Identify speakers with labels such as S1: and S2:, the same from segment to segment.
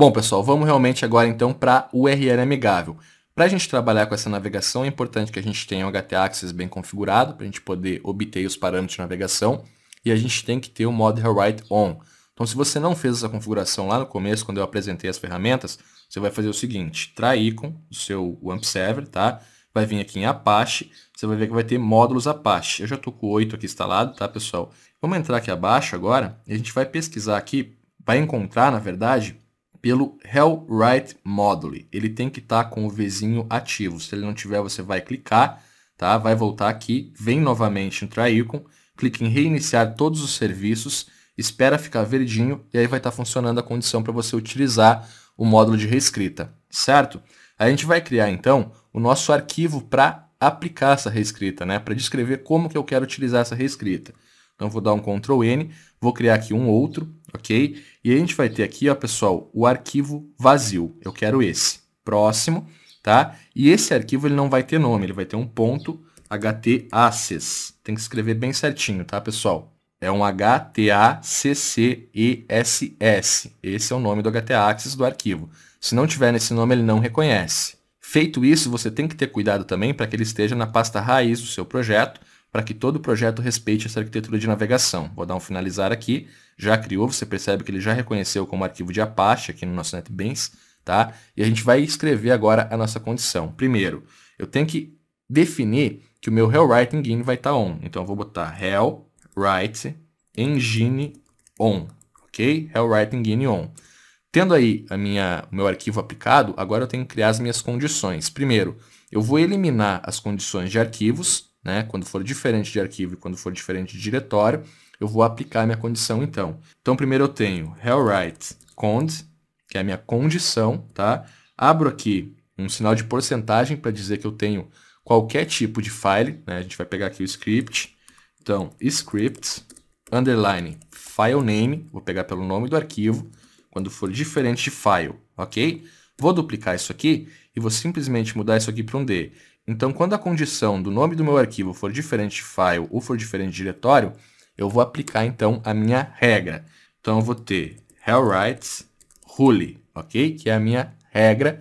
S1: Bom, pessoal, vamos realmente agora então para o URL amigável. Para a gente trabalhar com essa navegação, é importante que a gente tenha o htaccess bem configurado para a gente poder obter os parâmetros de navegação e a gente tem que ter o mod rewrite on. Então, se você não fez essa configuração lá no começo, quando eu apresentei as ferramentas, você vai fazer o seguinte, trair com do seu WAMP server, tá? Vai vir aqui em Apache, você vai ver que vai ter módulos Apache. Eu já estou com 8 aqui instalado, tá, pessoal? Vamos entrar aqui abaixo agora e a gente vai pesquisar aqui, vai encontrar, na verdade, pelo HellWrite Module. Ele tem que estar tá com o Vzinho ativo. Se ele não tiver, você vai clicar, tá? Vai voltar aqui, vem novamente no Traicon, clique em reiniciar todos os serviços, espera ficar verdinho e aí vai estar tá funcionando a condição para você utilizar o módulo de reescrita, certo? A gente vai criar então o nosso arquivo para aplicar essa reescrita, né? Para descrever como que eu quero utilizar essa reescrita. Então vou dar um Ctrl N, vou criar aqui um outro, ok? E a gente vai ter aqui, ó, pessoal, o arquivo vazio. Eu quero esse. Próximo, tá? E esse arquivo ele não vai ter nome, ele vai ter um ponto htaccess. Tem que escrever bem certinho, tá, pessoal? É um htaccess. Esse é o nome do htaccess do arquivo. Se não tiver nesse nome, ele não reconhece. Feito isso, você tem que ter cuidado também para que ele esteja na pasta raiz do seu projeto, para que todo o projeto respeite essa arquitetura de navegação. Vou dar um finalizar aqui já criou, você percebe que ele já reconheceu como arquivo de Apache aqui no nosso NetBeans, tá? E a gente vai escrever agora a nossa condição. Primeiro, eu tenho que definir que o meu HellWrite Engine vai estar tá on. Então eu vou botar HellWrite Engine on, ok? HellWrite Engine on. Tendo aí a minha, o meu arquivo aplicado, agora eu tenho que criar as minhas condições. Primeiro, eu vou eliminar as condições de arquivos, né? Quando for diferente de arquivo e quando for diferente de diretório eu vou aplicar minha condição então. Então, primeiro eu tenho hellwrite cond, que é a minha condição, tá? Abro aqui um sinal de porcentagem para dizer que eu tenho qualquer tipo de file, né? A gente vai pegar aqui o script. Então, script underline file name, vou pegar pelo nome do arquivo, quando for diferente de file, ok? Vou duplicar isso aqui e vou simplesmente mudar isso aqui para um D. Então, quando a condição do nome do meu arquivo for diferente de file ou for diferente de diretório, eu vou aplicar então a minha regra. Então eu vou ter hell rule, ok? Que é a minha regra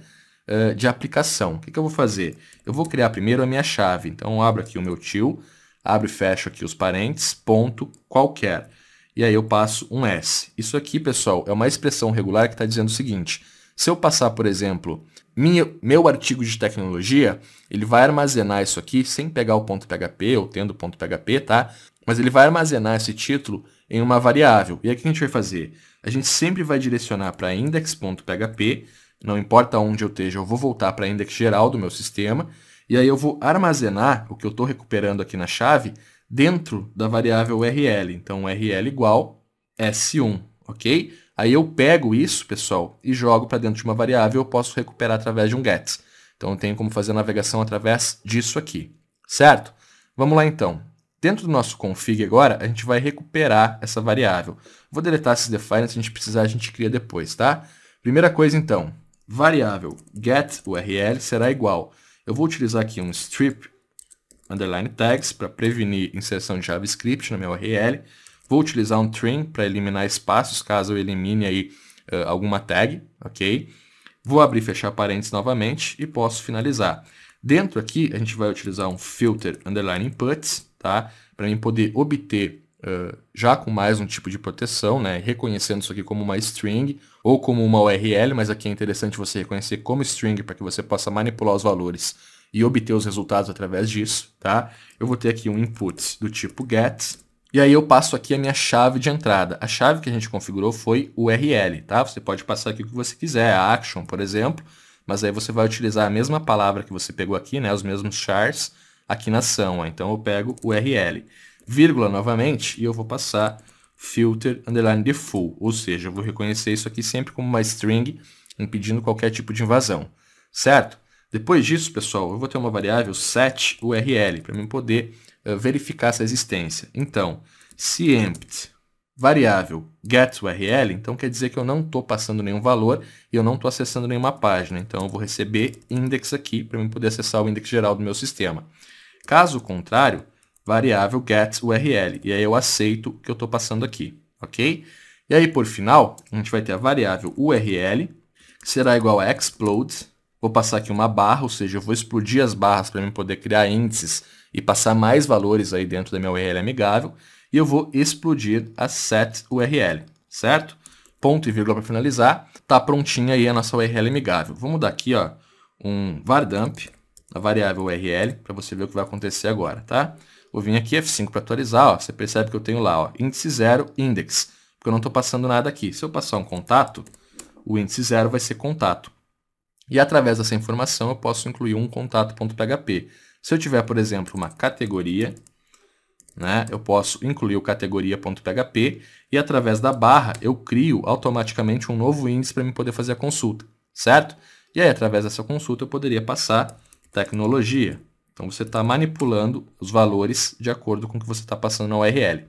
S1: uh, de aplicação. O que, que eu vou fazer? Eu vou criar primeiro a minha chave. Então eu abro aqui o meu tio, abro e fecho aqui os parentes, ponto, qualquer. E aí eu passo um S. Isso aqui, pessoal, é uma expressão regular que está dizendo o seguinte. Se eu passar, por exemplo, minha, meu artigo de tecnologia, ele vai armazenar isso aqui sem pegar o ponto .php ou tendo o ponto .php, tá? Mas ele vai armazenar esse título em uma variável. E aqui o que a gente vai fazer? A gente sempre vai direcionar para index.php, não importa onde eu esteja, eu vou voltar para index geral do meu sistema, e aí eu vou armazenar o que eu estou recuperando aqui na chave dentro da variável URL. Então, URL igual S1, ok? Aí eu pego isso, pessoal, e jogo para dentro de uma variável, eu posso recuperar através de um get. Então, eu tenho como fazer a navegação através disso aqui, certo? Vamos lá, então. Dentro do nosso config agora, a gente vai recuperar essa variável. Vou deletar esses defines, se a gente precisar, a gente cria depois, tá? Primeira coisa, então, variável getURL será igual. Eu vou utilizar aqui um strip underline tags para prevenir inserção de JavaScript na minha URL. Vou utilizar um trim para eliminar espaços, caso eu elimine aí uh, alguma tag, ok? Vou abrir e fechar parênteses novamente e posso finalizar. Dentro aqui, a gente vai utilizar um filter underline inputs, tá? Para mim poder obter uh, já com mais um tipo de proteção, né? Reconhecendo isso aqui como uma string ou como uma URL, mas aqui é interessante você reconhecer como string para que você possa manipular os valores e obter os resultados através disso, tá? Eu vou ter aqui um input do tipo get e aí eu passo aqui a minha chave de entrada. A chave que a gente configurou foi URL, tá? Você pode passar aqui o que você quiser, a action, por exemplo, mas aí você vai utilizar a mesma palavra que você pegou aqui, né? Os mesmos chars aqui na ação. Ó. Então eu pego o URL, vírgula novamente, e eu vou passar filter underline default, ou seja, eu vou reconhecer isso aqui sempre como uma string impedindo qualquer tipo de invasão, certo? Depois disso, pessoal, eu vou ter uma variável set URL para mim poder uh, verificar essa existência. Então, se empty variável get URL então quer dizer que eu não estou passando nenhum valor e eu não estou acessando nenhuma página. Então eu vou receber index aqui para mim poder acessar o index geral do meu sistema. Caso contrário, variável gets URL. E aí eu aceito o que eu estou passando aqui, ok? E aí, por final, a gente vai ter a variável URL, que será igual a explode. Vou passar aqui uma barra, ou seja, eu vou explodir as barras para mim poder criar índices e passar mais valores aí dentro da minha URL amigável. E eu vou explodir a set URL, certo? Ponto e vírgula para finalizar. Tá prontinha aí a nossa URL amigável. Vamos dar aqui ó, um vardump dump a variável URL para você ver o que vai acontecer agora, tá? Vou vir aqui, F5 para atualizar, ó, você percebe que eu tenho lá, ó, índice 0, index, porque eu não estou passando nada aqui. Se eu passar um contato, o índice 0 vai ser contato. E através dessa informação eu posso incluir um contato.php. Se eu tiver, por exemplo, uma categoria, né, eu posso incluir o categoria.php e através da barra eu crio automaticamente um novo índice para me poder fazer a consulta, certo? E aí através dessa consulta eu poderia passar tecnologia. Então você está manipulando os valores de acordo com o que você está passando na URL.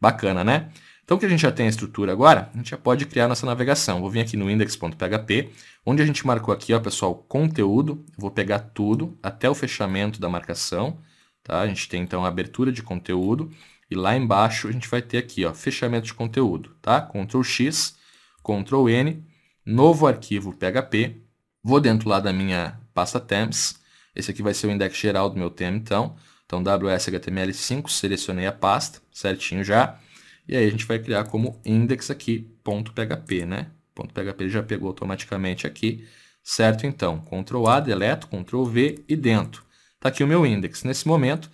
S1: Bacana, né? Então, que a gente já tem a estrutura agora, a gente já pode criar nossa navegação. Vou vir aqui no index.php, onde a gente marcou aqui, ó, pessoal, conteúdo. Eu vou pegar tudo até o fechamento da marcação. Tá? A gente tem, então, a abertura de conteúdo. E lá embaixo a gente vai ter aqui, ó, fechamento de conteúdo. Tá? Ctrl X, Ctrl N, novo arquivo PHP. Vou dentro lá da minha pasta temps esse aqui vai ser o index geral do meu tema, então. Então, wshtml 5 selecionei a pasta, certinho já. E aí a gente vai criar como index aqui, .php, né? .php já pegou automaticamente aqui, certo? Então, Ctrl A, deleto, Ctrl V e dentro. Está aqui o meu index. Nesse momento,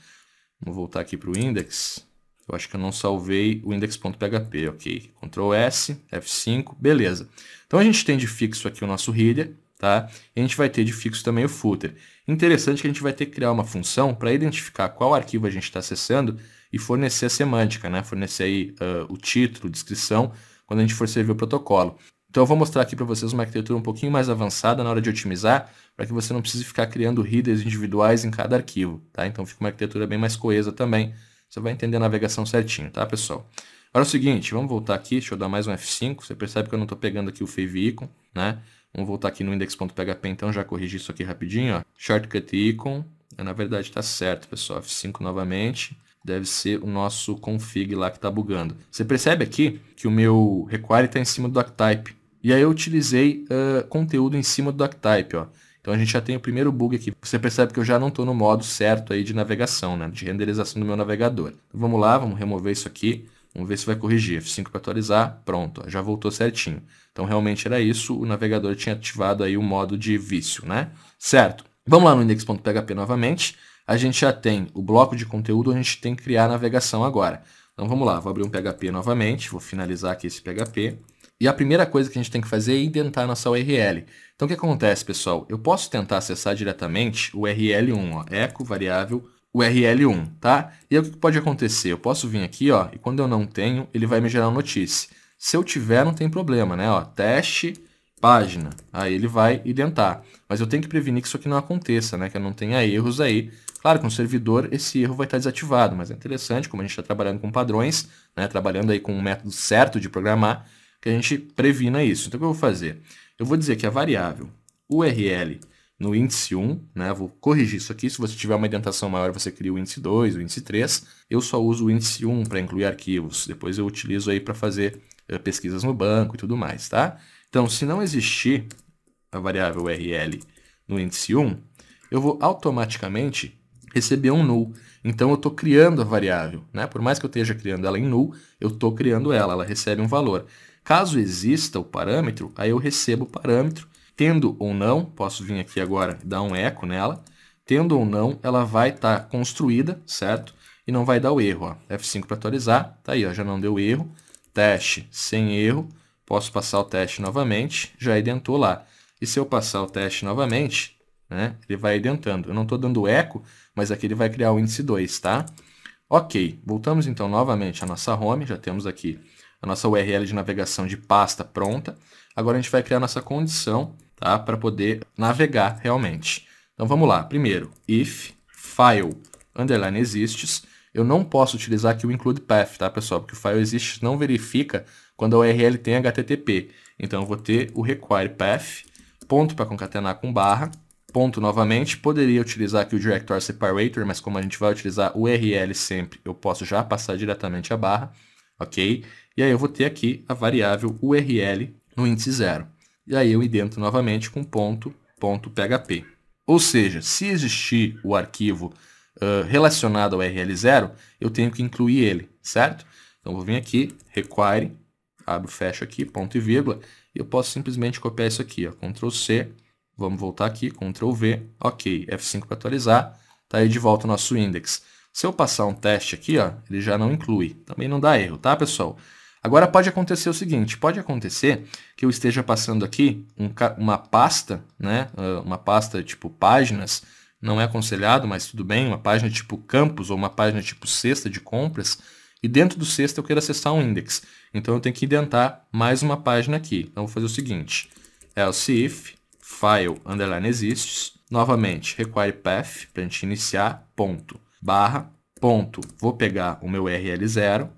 S1: vamos voltar aqui para o index. Eu acho que eu não salvei o index.php, ok. Ctrl S, F5, beleza. Então a gente tem de fixo aqui o nosso header, tá? E a gente vai ter de fixo também o footer. Interessante que a gente vai ter que criar uma função para identificar qual arquivo a gente está acessando e fornecer a semântica, né? Fornecer aí uh, o título, descrição, quando a gente for servir o protocolo. Então eu vou mostrar aqui para vocês uma arquitetura um pouquinho mais avançada na hora de otimizar, para que você não precise ficar criando headers individuais em cada arquivo, tá? Então fica uma arquitetura bem mais coesa também. Você vai entender a navegação certinho, tá, pessoal? Agora é o seguinte, vamos voltar aqui, deixa eu dar mais um F5. Você percebe que eu não estou pegando aqui o Favicon, né? Vamos voltar aqui no index.php então, já corrigir isso aqui rapidinho. Ó. Shortcut icon, é, na verdade está certo, pessoal. F5 novamente, deve ser o nosso config lá que está bugando. Você percebe aqui que o meu require está em cima do doctype. E aí eu utilizei uh, conteúdo em cima do doctype, ó. Então a gente já tem o primeiro bug aqui. Você percebe que eu já não estou no modo certo aí de navegação, né? De renderização do meu navegador. Então, vamos lá, vamos remover isso aqui. Vamos ver se vai corrigir. F5 para atualizar. Pronto, ó, já voltou certinho. Então, realmente era isso. O navegador tinha ativado aí o modo de vício, né? Certo. Vamos lá no index.php novamente. A gente já tem o bloco de conteúdo, a gente tem que criar a navegação agora. Então, vamos lá. Vou abrir um PHP novamente. Vou finalizar aqui esse PHP. E a primeira coisa que a gente tem que fazer é indentar nossa URL. Então, o que acontece, pessoal? Eu posso tentar acessar diretamente o URL1, ó, eco variável URL1, tá? E aí, o que pode acontecer? Eu posso vir aqui, ó, e quando eu não tenho, ele vai me gerar uma notícia. Se eu tiver, não tem problema, né? Ó, teste página. Aí ele vai identar. Mas eu tenho que prevenir que isso aqui não aconteça, né? Que eu não tenha erros aí. Claro que no servidor esse erro vai estar desativado, mas é interessante, como a gente está trabalhando com padrões, né? trabalhando aí com um método certo de programar, que a gente previna isso. Então, o que eu vou fazer? Eu vou dizer que a variável URL no índice 1, né? Vou corrigir isso aqui. Se você tiver uma indentação maior, você cria o índice 2, o índice 3. Eu só uso o índice 1 para incluir arquivos. Depois eu utilizo aí para fazer uh, pesquisas no banco e tudo mais, tá? Então, se não existir a variável URL no índice 1, eu vou automaticamente receber um null. Então, eu estou criando a variável, né? Por mais que eu esteja criando ela em null, eu estou criando ela, ela recebe um valor. Caso exista o parâmetro, aí eu recebo o parâmetro tendo ou não, posso vir aqui agora e dar um eco nela, tendo ou não, ela vai estar tá construída, certo? E não vai dar o erro, ó. F5 para atualizar, tá aí, ó, já não deu erro. Teste sem erro, posso passar o teste novamente, já identou lá. E se eu passar o teste novamente, né, ele vai identando. Eu não estou dando eco, mas aqui ele vai criar o índice 2, tá? Ok, voltamos então novamente à nossa home, já temos aqui a nossa URL de navegação de pasta pronta. Agora a gente vai criar nossa condição tá? para poder navegar realmente. Então vamos lá. Primeiro, if file underline exists, eu não posso utilizar aqui o include path, tá, pessoal? Porque o file exists não verifica quando a URL tem HTTP. Então eu vou ter o require path, ponto para concatenar com barra, ponto novamente. Poderia utilizar aqui o director separator, mas como a gente vai utilizar o URL sempre, eu posso já passar diretamente a barra, ok? E aí eu vou ter aqui a variável URL no índice zero e aí eu indento novamente com ponto, ponto .php. Ou seja, se existir o arquivo uh, relacionado ao URL0, eu tenho que incluir ele, certo? Então vou vir aqui, require, abro, fecho aqui, ponto e vírgula, e eu posso simplesmente copiar isso aqui, Ctrl C, vamos voltar aqui, Ctrl V, ok, F5 para atualizar, tá aí de volta o nosso index. Se eu passar um teste aqui, ó, ele já não inclui, também não dá erro, tá pessoal? Agora pode acontecer o seguinte, pode acontecer que eu esteja passando aqui um, uma pasta, né, ah, uma pasta tipo páginas, não é aconselhado, mas tudo bem, uma página tipo campos ou uma página tipo cesta de compras, e dentro do cesto eu quero acessar um index. Então eu tenho que indentar mais uma página aqui. Então eu vou fazer o seguinte, else if file underline exists, novamente require path para a gente iniciar, ponto, barra, ponto, vou pegar o meu URL0,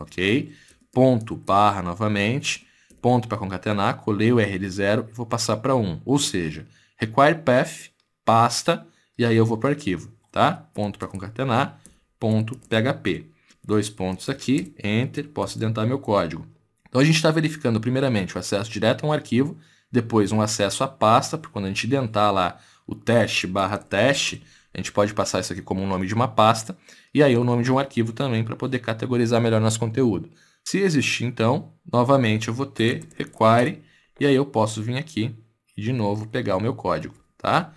S1: ok? ponto, barra novamente, ponto para concatenar, colei o R de 0 e vou passar para 1. Ou seja, require path, pasta, e aí eu vou para o arquivo, tá? Ponto para concatenar, ponto PHP. Dois pontos aqui, enter, posso identar meu código. Então a gente está verificando primeiramente o acesso direto a um arquivo, depois um acesso à pasta, porque quando a gente dentar lá o teste barra teste, a gente pode passar isso aqui como o um nome de uma pasta, e aí o nome de um arquivo também para poder categorizar melhor nosso conteúdo. Se existir, então, novamente eu vou ter require e aí eu posso vir aqui e de novo pegar o meu código, tá?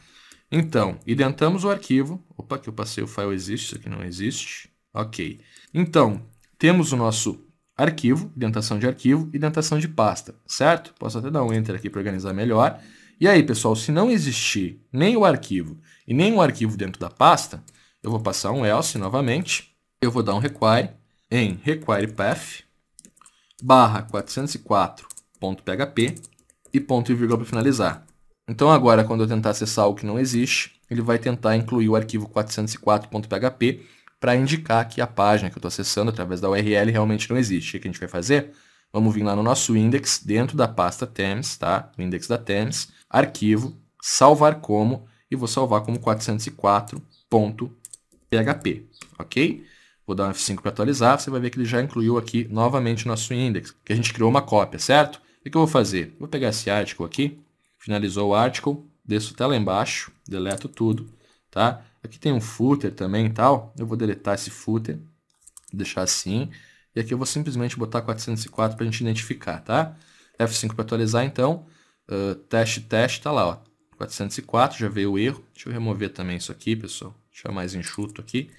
S1: Então, identamos o arquivo. Opa, que eu passei o file existe, isso aqui não existe. Ok. Então, temos o nosso arquivo, identação de arquivo, identação de pasta, certo? Posso até dar um enter aqui para organizar melhor. E aí, pessoal, se não existir nem o arquivo e nem o arquivo dentro da pasta, eu vou passar um else novamente. Eu vou dar um require em require path barra 404.php e ponto e vírgula para finalizar. Então agora, quando eu tentar acessar algo que não existe, ele vai tentar incluir o arquivo 404.php para indicar que a página que eu estou acessando através da URL realmente não existe. O que a gente vai fazer? Vamos vir lá no nosso index, dentro da pasta Tems, tá? O index da Tems, arquivo, salvar como, e vou salvar como 404.php, ok? Vou dar um F5 para atualizar, você vai ver que ele já incluiu aqui novamente o nosso index, que a gente criou uma cópia, certo? O que eu vou fazer? Vou pegar esse article aqui, finalizou o article, desço até lá embaixo, deleto tudo, tá? Aqui tem um footer também e tal, eu vou deletar esse footer, deixar assim, e aqui eu vou simplesmente botar 404 para a gente identificar, tá? F5 para atualizar então, uh, teste, teste, tá lá, ó, 404, já veio o erro, deixa eu remover também isso aqui, pessoal, deixa mais enxuto aqui,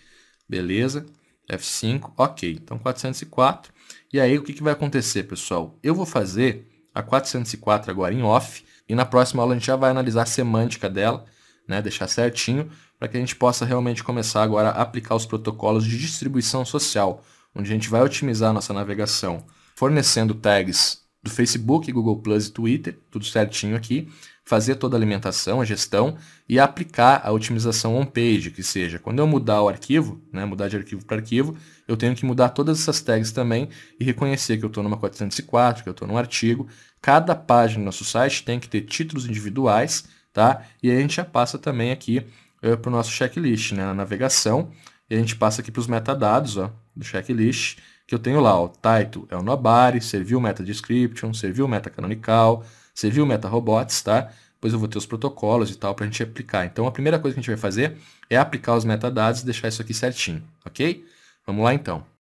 S1: beleza, F5, ok. Então 404. E aí o que, que vai acontecer, pessoal? Eu vou fazer a 404 agora em off e na próxima aula a gente já vai analisar a semântica dela, né, deixar certinho, para que a gente possa realmente começar agora a aplicar os protocolos de distribuição social, onde a gente vai otimizar a nossa navegação fornecendo tags do Facebook, Google Plus e Twitter, tudo certinho aqui, fazer toda a alimentação, a gestão e aplicar a otimização on-page, que seja, quando eu mudar o arquivo, né, mudar de arquivo para arquivo, eu tenho que mudar todas essas tags também e reconhecer que eu estou numa 404, que eu estou num artigo. Cada página do nosso site tem que ter títulos individuais, tá? E aí a gente já passa também aqui é, eh, para o nosso checklist, né, na navegação. E a gente passa aqui para os metadados ó, do checklist, que eu tenho lá, o title é o nobody, serviu meta description, serviu meta canonical, você viu o robots, tá? Depois eu vou ter os protocolos e tal para a gente aplicar. Então, a primeira coisa que a gente vai fazer é aplicar os metadados e deixar isso aqui certinho, ok? Vamos lá então.